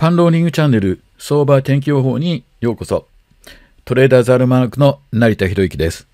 パンローリングチャンネル相場天気予報にようこそ。トレーダーザルマークの成田博之です。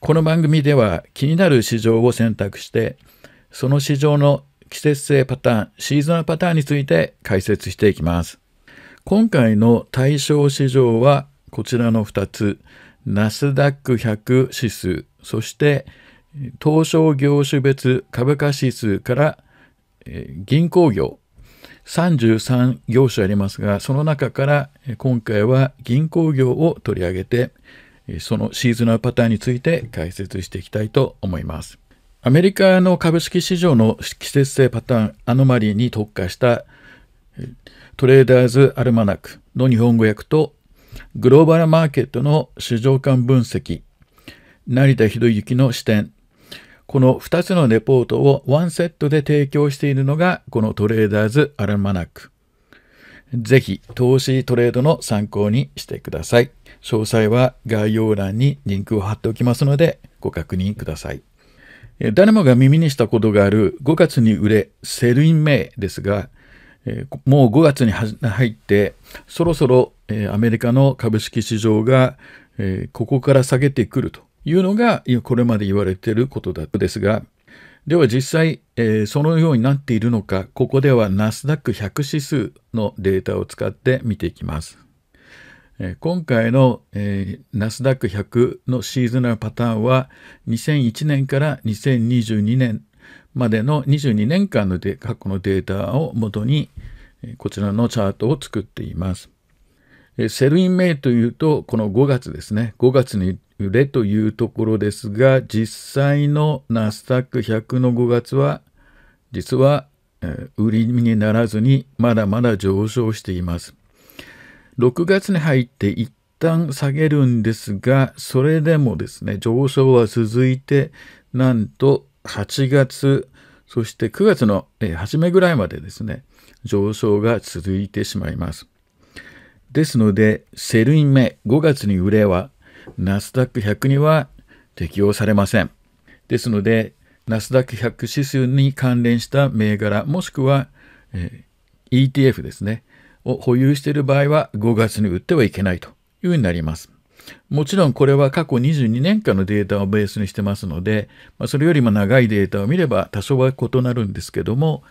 この番組では気になる市場を選択して、その市場の季節性パターン、シーズンパターンについて解説していきます。今回の対象市場はこちらの2つ、ナスダック100指数、そして東証業種別株価指数から銀行業、33業種ありますが、その中から今回は銀行業を取り上げて、そのシーズナルパターンについて解説していきたいと思います。アメリカの株式市場の季節性パターン、アノマリーに特化したトレーダーズ・アルマナックの日本語訳とグローバルマーケットの市場間分析、成田博之の視点この2つのレポートをワンセットで提供しているのが、このトレーダーズアルマナック。ぜひ、投資トレードの参考にしてください。詳細は概要欄にリンクを貼っておきますので、ご確認ください。誰もが耳にしたことがある5月に売れ、セルインメイですが、もう5月に入って、そろそろアメリカの株式市場がここから下げてくるというのが、これまで言われていることだったですが、では実際、えー、そのようになっているのか、ここではナスダック100指数のデータを使って見ていきます。えー、今回の、ナスダック100のシーズナルパターンは、2001年から2022年までの22年間の過去のデータをもとに、こちらのチャートを作っています。セルインメイというと、この5月ですね。5月に売れというところですが、実際のナスダック100の5月は、実は、売りにならずに、まだまだ上昇しています。6月に入って一旦下げるんですが、それでもですね、上昇は続いて、なんと8月、そして9月の初めぐらいまでですね、上昇が続いてしまいます。ですので、セルイン目、5月に売れはナスダック100には適用されません。ですので、ナスダック100指数に関連した銘柄、もしくは、えー、ETF ですね、を保有している場合は5月に売ってはいけないというようになります。もちろんこれは過去22年間のデータをベースにしてますので、まあ、それよりも長いデータを見れば多少は異なるんですけども、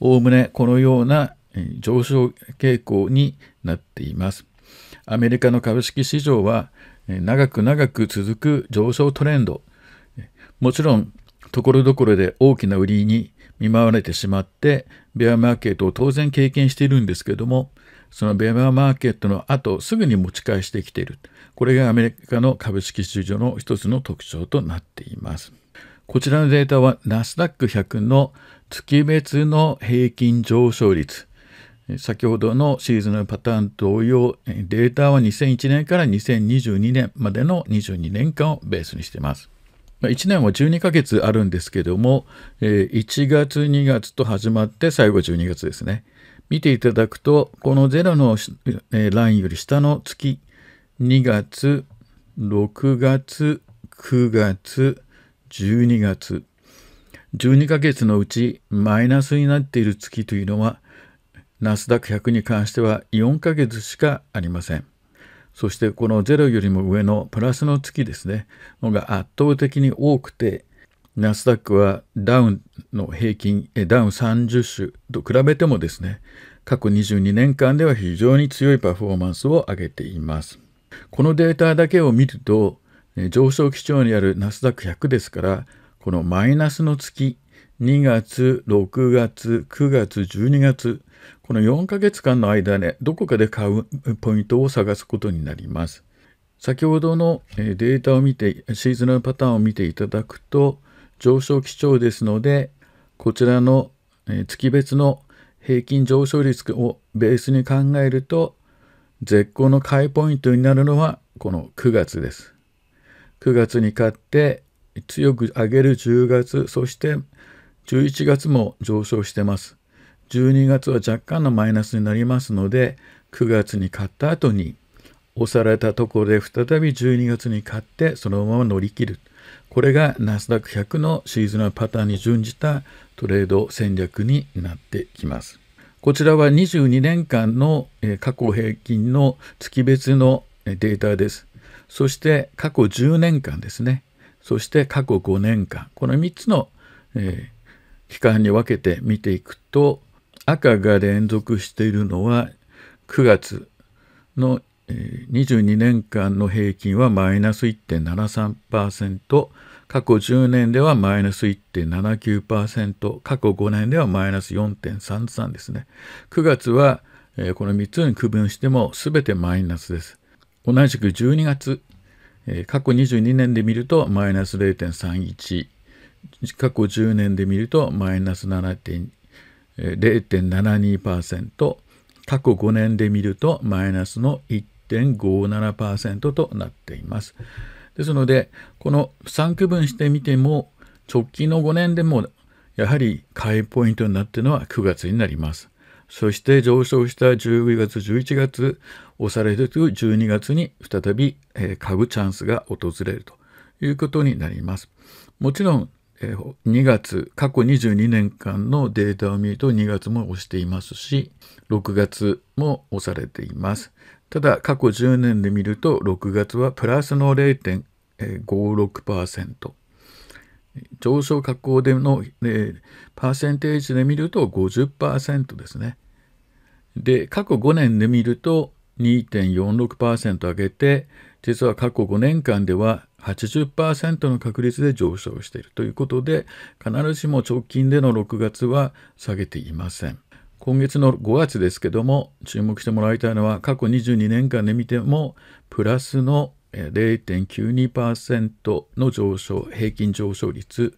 おおむねこのような上昇傾向になっています。アメリカの株式市場は長く長く続く上昇トレンドもちろんところどころで大きな売りに見舞われてしまってベアマーケットを当然経験しているんですけどもそのベアマーケットの後すぐに持ち返してきているこれがアメリカの株式市場の一つの特徴となっていますこちらのデータはナスダック100の月別の平均上昇率先ほどのシーズンのパターン同様、データは2001年から2022年までの22年間をベースにしています。1年は12ヶ月あるんですけども、1月、2月と始まって最後12月ですね。見ていただくと、この0のラインより下の月、2月、6月、9月、12月、12ヶ月のうちマイナスになっている月というのはナスダック100に関しては4ヶ月しかありません。そしてこの0よりも上のプラスの月ですね、のが圧倒的に多くて、ナスダックはダウンの平均、ダウン30種と比べてもですね、過去22年間では非常に強いパフォーマンスを上げています。このデータだけを見ると、上昇基調にあるナスダック100ですから、このマイナスの月2月、6月、9月、12月、この4ヶ月間の間ね、どこかで買うポイントを探すことになります。先ほどのデータを見て、シーズナルパターンを見ていただくと、上昇基調ですので、こちらの月別の平均上昇率をベースに考えると、絶好の買いポイントになるのは、この9月です。9月に買って、強く上げる10月、そして11月も上昇してます。12月は若干のマイナスになりますので、9月に買った後に、押されたところで再び12月に買って、そのまま乗り切る。これがナスダック100のシーズナルパターンに準じたトレード戦略になってきます。こちらは22年間の過去平均の月別のデータです。そして過去10年間ですね。そして過去5年間。この3つの、えー期間に分けて見ていくと赤が連続しているのは9月の22年間の平均はマイナス1.73%過去10年ではマイナス1.79%過去5年ではマイナス4.33ですね9月はこの3つに区分しても全てマイナスです同じく12月過去22年で見るとマイナス0.31過去10年で見るとマイナス0.72%過去5年で見るとマイナスの1.57%となっています。ですのでこの3区分してみても直近の5年でもやはり買いポイントになっているのは9月になります。そして上昇した12月、11月、押されている12月に再び、株買うチャンスが訪れるということになります。もちろん、2月、過去22年間のデータを見ると2月も押していますし、6月も押されています。ただ、過去10年で見ると、6月はプラスの0.56%。上昇下降での、えー、パーセンテージで見ると50%ですね。で、過去5年で見ると2.46%上げて、実は過去5年間では80%の確率で上昇しているということで、必ずしも直近での6月は下げていません。今月の5月ですけども、注目してもらいたいのは、過去22年間で見ても、プラスの0.92%の上昇、平均上昇率、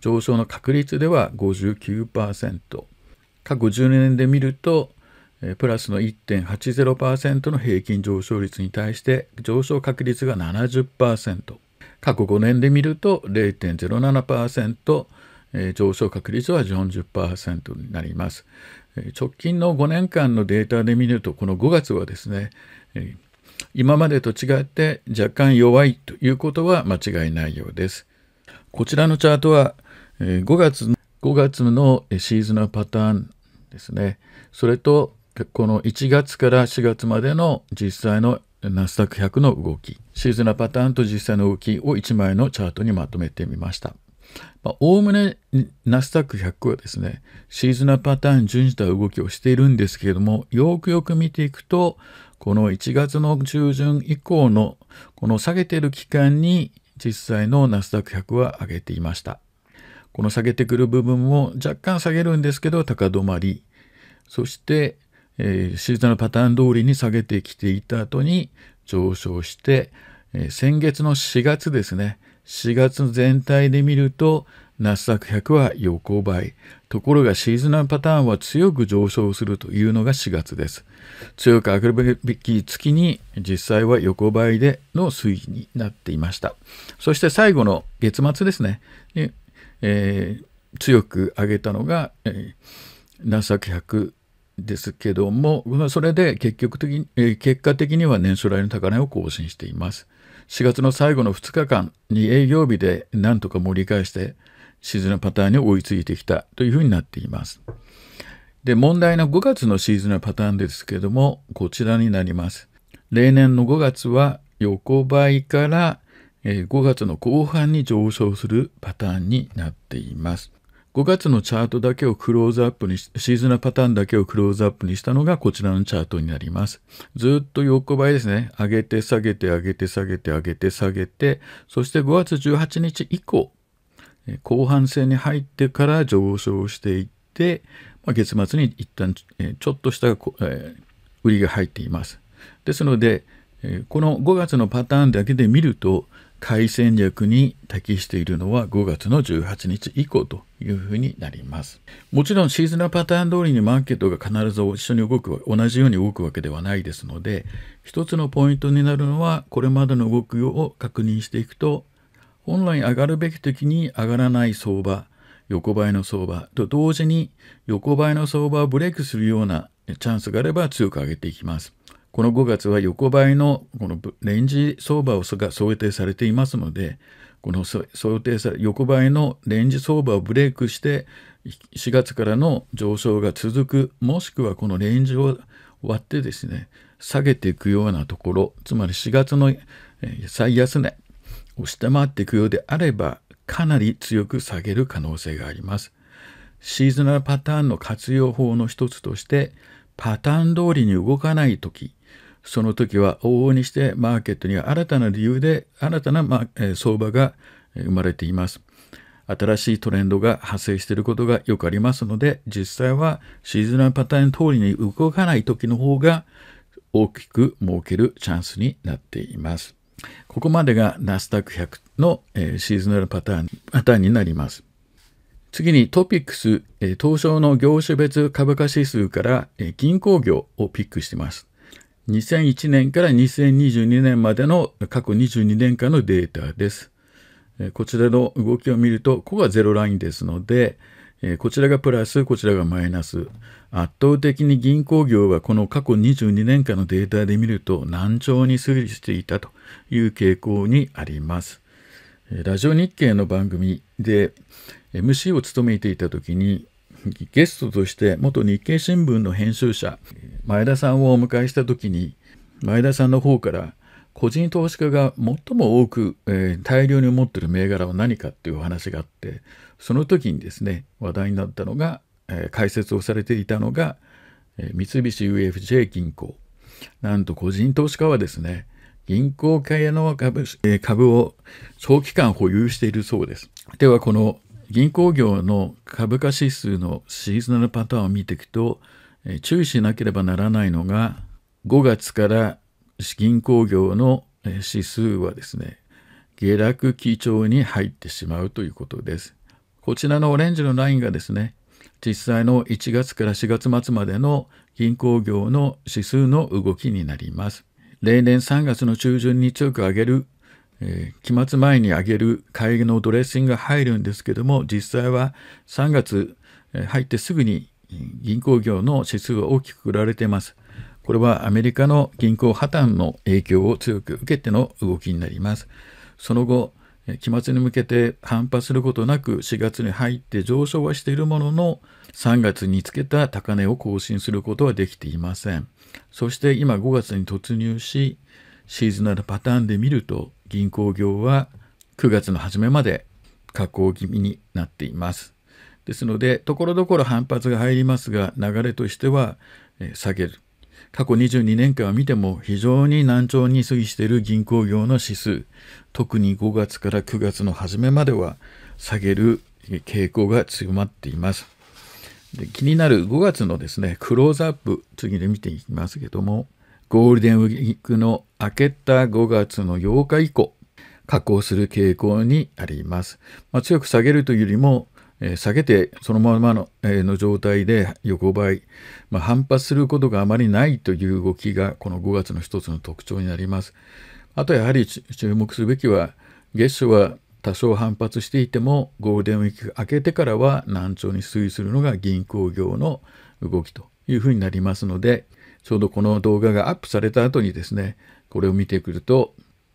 上昇の確率では59%。過去10年で見ると、プラスの1.80%の平均上昇率に対して上昇確率が70%過去5年で見ると0.07%上昇確率は40%になります。直近の5年間のデータで見るとこの5月はですね今までと違って若干弱いということは間違いないようです。こちらのチャートは5月 ,5 月のシーズナのパターンですねそれとこの1月から4月までの実際のナスダック100の動き、シーズナパターンと実際の動きを1枚のチャートにまとめてみました。おおむねナスダック100はですね、シーズナパターン順次た動きをしているんですけれども、よくよく見ていくと、この1月の中旬以降のこの下げている期間に実際のナスダック100は上げていました。この下げてくる部分も若干下げるんですけど、高止まり。そしてえー、シーズナルパターン通りに下げてきていた後に上昇して、えー、先月の4月ですね、4月全体で見ると、ナスダック100は横ばい。ところがシーズナルパターンは強く上昇するというのが4月です。強く上がるべき月に実際は横ばいでの推移になっていました。そして最後の月末ですね。えー、強く上げたのが、えー、ナスダック100ですけども、それで結局的に、結果的には年初来の高値を更新しています。4月の最後の2日間に営業日で何とか盛り返して、シーズナパターンに追いついてきたというふうになっています。で、問題の5月のシーズナのパターンですけども、こちらになります。例年の5月は横ばいから5月の後半に上昇するパターンになっています。5月のチャートだけをクローズアップにシーズナーパターンだけをクローズアップにしたのがこちらのチャートになります。ずっと横ばいですね。上げて下げて上げて下げて上げて下げて、そして5月18日以降、後半戦に入ってから上昇していって、まあ、月末に一旦ちょっとした、売りが入っています。ですので、この5月のパターンだけで見ると、海戦略に適しているのは5月の18日以降というふうになります。もちろんシーズナーパターン通りにマーケットが必ず一緒に動く、同じように動くわけではないですので、一つのポイントになるのは、これまでの動きを確認していくと、本来上がるべき時に上がらない相場、横ばいの相場と同時に横ばいの相場をブレイクするようなチャンスがあれば強く上げていきます。この5月は横ばいのこのレンジ相場を想定されていますので、この想定され横ばいのレンジ相場をブレイクして、4月からの上昇が続く、もしくはこのレンジを割ってですね、下げていくようなところ、つまり4月の最安値を下回っていくようであれば、かなり強く下げる可能性があります。シーズナルパターンの活用法の一つとして、パターン通りに動かない時その時は往々にしてマーケットには新たな理由で新たな、まえ相場が生まれています。新しいトレンドが発生していることがよくありますので、実際はシーズナルパターン通りに動かない時の方が大きく設けるチャンスになっています。ここまでがナスダック100の、えシーズナルパターンパターンになります。次にトピックス、え東証の業種別株価指数から、え銀行業をピックしています。2001年から2022年までの過去22年間のデータです。こちらの動きを見ると、ここがゼロラインですので、こちらがプラス、こちらがマイナス。圧倒的に銀行業はこの過去22年間のデータで見ると難聴に推移していたという傾向にあります。ラジオ日経の番組で MC を務めていた時にゲストとして元日経新聞の編集者前田さんをお迎えした時に前田さんの方から個人投資家が最も多く、えー、大量に持ってる銘柄は何かっていうお話があってその時にですね話題になったのが、えー、解説をされていたのが、えー、三菱 UFJ 銀行なんと個人投資家はですね銀行系の株,、え株を長期間保有しているそうです。ではこの銀行業の株価指数のシーズナルパターンを見ていくと、え注意しなければならないのが5月から銀行業の指数はですね下落基調に入ってしまうということです。こちらのオレンジのラインがですね実際の1月から4月末までの銀行業の指数の動きになります。例年3月の中旬に強く上げるえー、期末前にあげる会議のドレッシングが入るんですけども実際は3月、え入ってすぐに銀行業の指数は大きく売られています。これはアメリカの銀行破綻の影響を強く受けての動きになります。その後、期末に向けて反発することなく4月に入って上昇はしているものの3月につけた高値を更新することはできていません。そして今5月に突入しシーズナルパターンで見ると銀行業は9月の初めまで下降気味になっています。ですので、ところどころ反発が入りますが、流れとしては、え下げる。過去22年間を見ても非常に難聴に過ぎしている銀行業の指数、特に5月から9月の初めまでは下げる傾向が強まっています。で気になる5月のですね、クローズアップ、次で見ていきますけども、ゴールデンウィークの明けた5月の8日以降、下降する傾向にあります。まあ、強く下げるというよりも、えー、下げてそのままの,、えー、の状態で横ばい、まあ、反発することがあまりないという動きがこの5月の一つの特徴になります。あとやはり注目すべきは月初は多少反発していてもゴールデンウィーク明けてからは難聴に推移するのが銀行業の動きというふうになりますのでちょうどこの動画がアップされた後にですね、これを見てくると、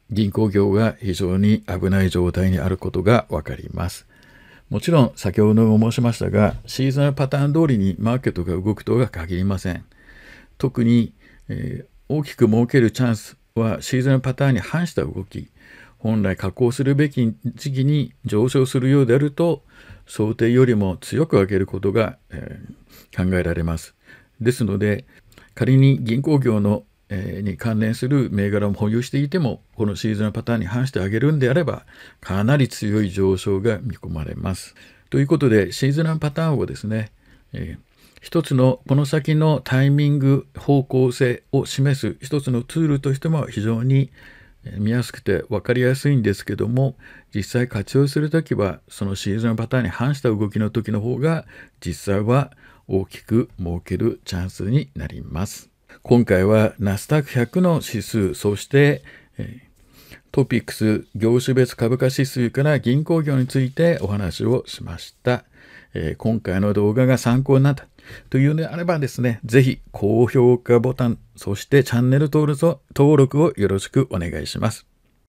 銀行業が非常に危ない状態にあることがわかります。もちろん、先ほども申しましたが、シーズンパターン通りにマーケットが動くとは限りません。特に、えー、大きく儲けるチャンスはシーズンパターンに反した動き、本来下降するべき時期に上昇するようであると、想定よりも強く上げることが、えー、考えられます。ですので、仮に銀行業の、えー、に関連する銘柄を保有していても、このシーズンのパターンに反してあげるんであれば、かなり強い上昇が見込まれます。ということで、シーズナルパターンをですね、えー一つのこの先のタイミング方向性を示す一つのツールとしても非常に見やすくて分かりやすいんですけども実際活用するときはそのシーズンパターンに反した動きの時の方が実際は大きく儲けるチャンスになります。今回はナスダック100の指数、そして、えトピックス業種別株価指数から銀行業についてお話をしました。えー、今回の動画が参考になったというのであればですね、ぜひ高評価ボタン、そしてチャンネル登録をよろしくお願いします。